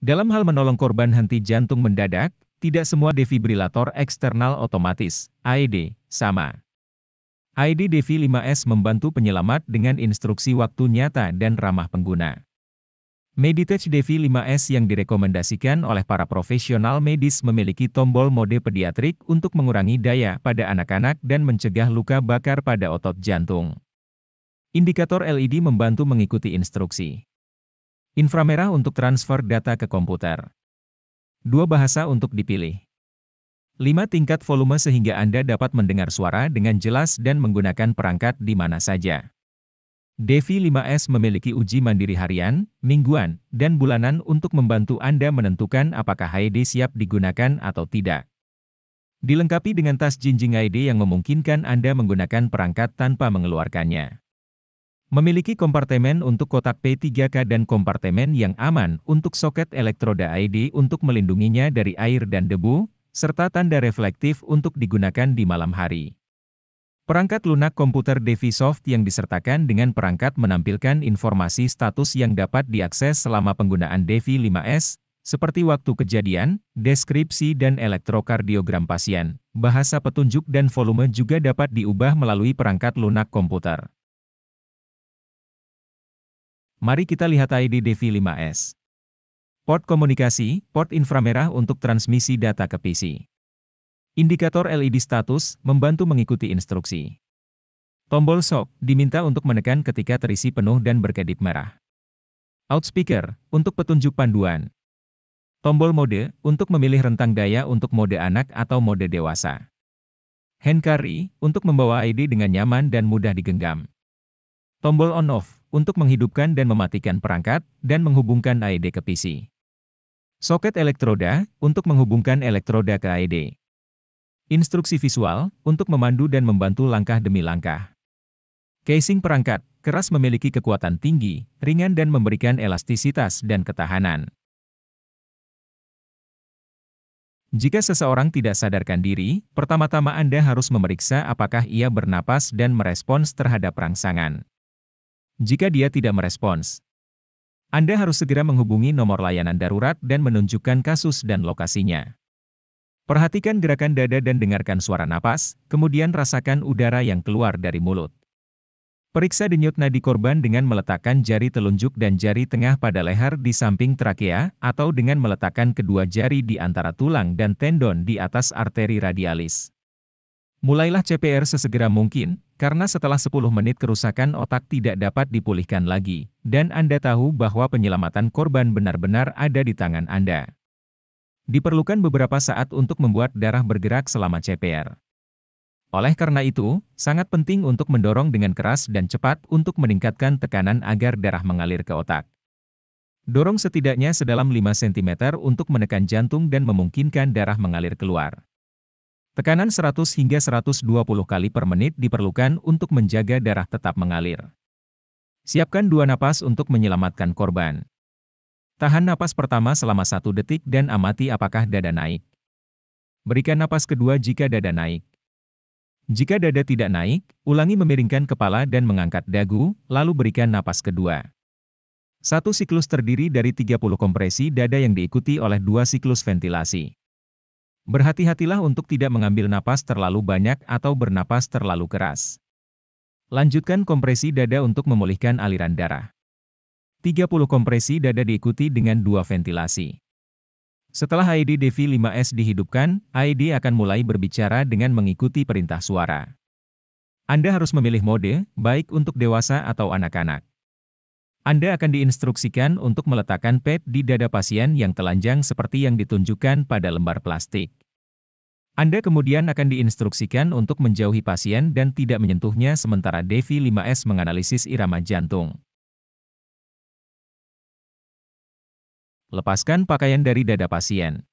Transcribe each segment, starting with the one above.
Dalam hal menolong korban henti jantung mendadak, tidak semua defibrilator eksternal otomatis, AED, sama. AED Devi 5S membantu penyelamat dengan instruksi waktu nyata dan ramah pengguna. Meditech Devi 5S yang direkomendasikan oleh para profesional medis memiliki tombol mode pediatrik untuk mengurangi daya pada anak-anak dan mencegah luka bakar pada otot jantung. Indikator LED membantu mengikuti instruksi. Inframerah untuk transfer data ke komputer. Dua bahasa untuk dipilih. Lima tingkat volume sehingga Anda dapat mendengar suara dengan jelas dan menggunakan perangkat di mana saja. Devi 5S memiliki uji mandiri harian, mingguan, dan bulanan untuk membantu Anda menentukan apakah HID siap digunakan atau tidak. Dilengkapi dengan tas jinjing ID yang memungkinkan Anda menggunakan perangkat tanpa mengeluarkannya. Memiliki kompartemen untuk kotak P3K dan kompartemen yang aman untuk soket elektroda ID untuk melindunginya dari air dan debu, serta tanda reflektif untuk digunakan di malam hari. Perangkat lunak komputer Devisoft yang disertakan dengan perangkat menampilkan informasi status yang dapat diakses selama penggunaan Devi 5S, seperti waktu kejadian, deskripsi dan elektrokardiogram pasien. Bahasa petunjuk dan volume juga dapat diubah melalui perangkat lunak komputer. Mari kita lihat ID Devi 5 s Port komunikasi, port inframerah untuk transmisi data ke PC. Indikator LED status membantu mengikuti instruksi. Tombol shock diminta untuk menekan ketika terisi penuh dan berkedip merah. Outspeaker untuk petunjuk panduan. Tombol mode untuk memilih rentang daya untuk mode anak atau mode dewasa. Hand carry untuk membawa ID dengan nyaman dan mudah digenggam. Tombol on-off untuk menghidupkan dan mematikan perangkat dan menghubungkan AED ke PC. Soket elektroda untuk menghubungkan elektroda ke AED. Instruksi visual untuk memandu dan membantu langkah demi langkah. Casing perangkat keras memiliki kekuatan tinggi, ringan dan memberikan elastisitas dan ketahanan. Jika seseorang tidak sadarkan diri, pertama-tama Anda harus memeriksa apakah ia bernapas dan merespons terhadap rangsangan jika dia tidak merespons. Anda harus segera menghubungi nomor layanan darurat dan menunjukkan kasus dan lokasinya. Perhatikan gerakan dada dan dengarkan suara napas, kemudian rasakan udara yang keluar dari mulut. Periksa denyut nadi korban dengan meletakkan jari telunjuk dan jari tengah pada leher di samping trakea, atau dengan meletakkan kedua jari di antara tulang dan tendon di atas arteri radialis. Mulailah CPR sesegera mungkin, karena setelah 10 menit kerusakan otak tidak dapat dipulihkan lagi, dan Anda tahu bahwa penyelamatan korban benar-benar ada di tangan Anda. Diperlukan beberapa saat untuk membuat darah bergerak selama CPR. Oleh karena itu, sangat penting untuk mendorong dengan keras dan cepat untuk meningkatkan tekanan agar darah mengalir ke otak. Dorong setidaknya sedalam 5 cm untuk menekan jantung dan memungkinkan darah mengalir keluar. Tekanan 100 hingga 120 kali per menit diperlukan untuk menjaga darah tetap mengalir. Siapkan dua napas untuk menyelamatkan korban. Tahan napas pertama selama satu detik dan amati apakah dada naik. Berikan napas kedua jika dada naik. Jika dada tidak naik, ulangi memiringkan kepala dan mengangkat dagu, lalu berikan napas kedua. Satu siklus terdiri dari 30 kompresi dada yang diikuti oleh dua siklus ventilasi. Berhati-hatilah untuk tidak mengambil napas terlalu banyak atau bernapas terlalu keras. Lanjutkan kompresi dada untuk memulihkan aliran darah. 30 kompresi dada diikuti dengan dua ventilasi. Setelah ID Devi 5S dihidupkan, ID akan mulai berbicara dengan mengikuti perintah suara. Anda harus memilih mode, baik untuk dewasa atau anak-anak. Anda akan diinstruksikan untuk meletakkan pad di dada pasien yang telanjang seperti yang ditunjukkan pada lembar plastik. Anda kemudian akan diinstruksikan untuk menjauhi pasien dan tidak menyentuhnya sementara Devi 5S menganalisis irama jantung. Lepaskan pakaian dari dada pasien.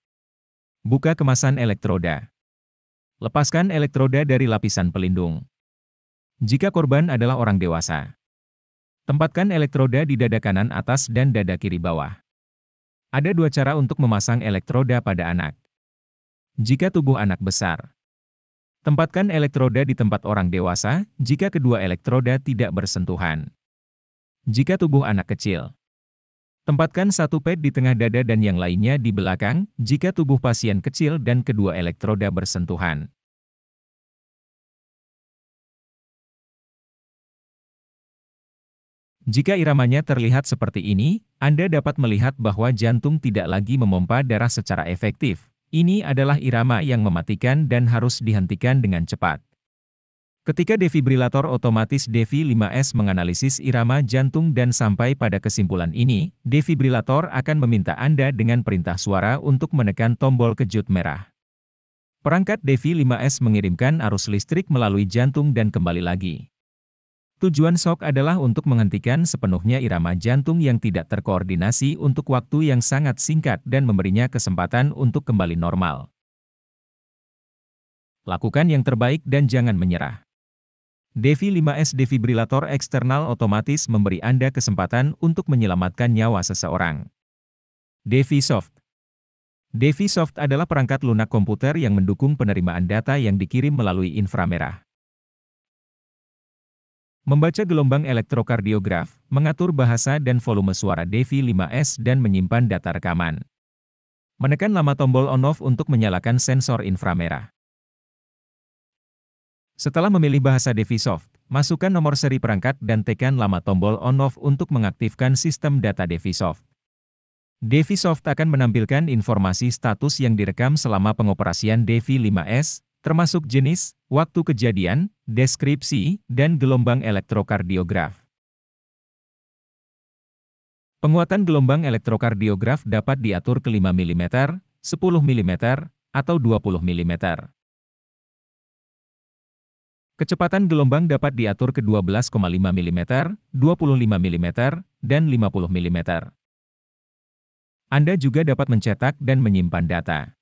Buka kemasan elektroda. Lepaskan elektroda dari lapisan pelindung. Jika korban adalah orang dewasa, Tempatkan elektroda di dada kanan atas dan dada kiri bawah. Ada dua cara untuk memasang elektroda pada anak. Jika tubuh anak besar, tempatkan elektroda di tempat orang dewasa jika kedua elektroda tidak bersentuhan. Jika tubuh anak kecil, tempatkan satu pad di tengah dada dan yang lainnya di belakang jika tubuh pasien kecil dan kedua elektroda bersentuhan. Jika iramanya terlihat seperti ini, Anda dapat melihat bahwa jantung tidak lagi memompa darah secara efektif. Ini adalah irama yang mematikan dan harus dihentikan dengan cepat. Ketika defibrilator otomatis Defi 5S menganalisis irama jantung dan sampai pada kesimpulan ini, defibrilator akan meminta Anda dengan perintah suara untuk menekan tombol kejut merah. Perangkat Defi 5S mengirimkan arus listrik melalui jantung dan kembali lagi. Tujuan shock adalah untuk menghentikan sepenuhnya irama jantung yang tidak terkoordinasi untuk waktu yang sangat singkat dan memberinya kesempatan untuk kembali normal. Lakukan yang terbaik dan jangan menyerah. Devi 5S defibrilator eksternal otomatis memberi Anda kesempatan untuk menyelamatkan nyawa seseorang. Devi Soft Devi Soft adalah perangkat lunak komputer yang mendukung penerimaan data yang dikirim melalui inframerah membaca gelombang elektrokardiograf, mengatur bahasa dan volume suara Devi 5 s dan menyimpan data rekaman. Menekan lama tombol on-off untuk menyalakan sensor inframerah. Setelah memilih bahasa Devi Soft, masukkan nomor seri perangkat dan tekan lama tombol on-off untuk mengaktifkan sistem data Devi DeviSoft. DeviSoft akan menampilkan informasi status yang direkam selama pengoperasian Devi 5S, termasuk jenis, waktu kejadian, deskripsi, dan gelombang elektrokardiograf. Penguatan gelombang elektrokardiograf dapat diatur ke 5 mm, 10 mm, atau 20 mm. Kecepatan gelombang dapat diatur ke 12,5 mm, 25 mm, dan 50 mm. Anda juga dapat mencetak dan menyimpan data.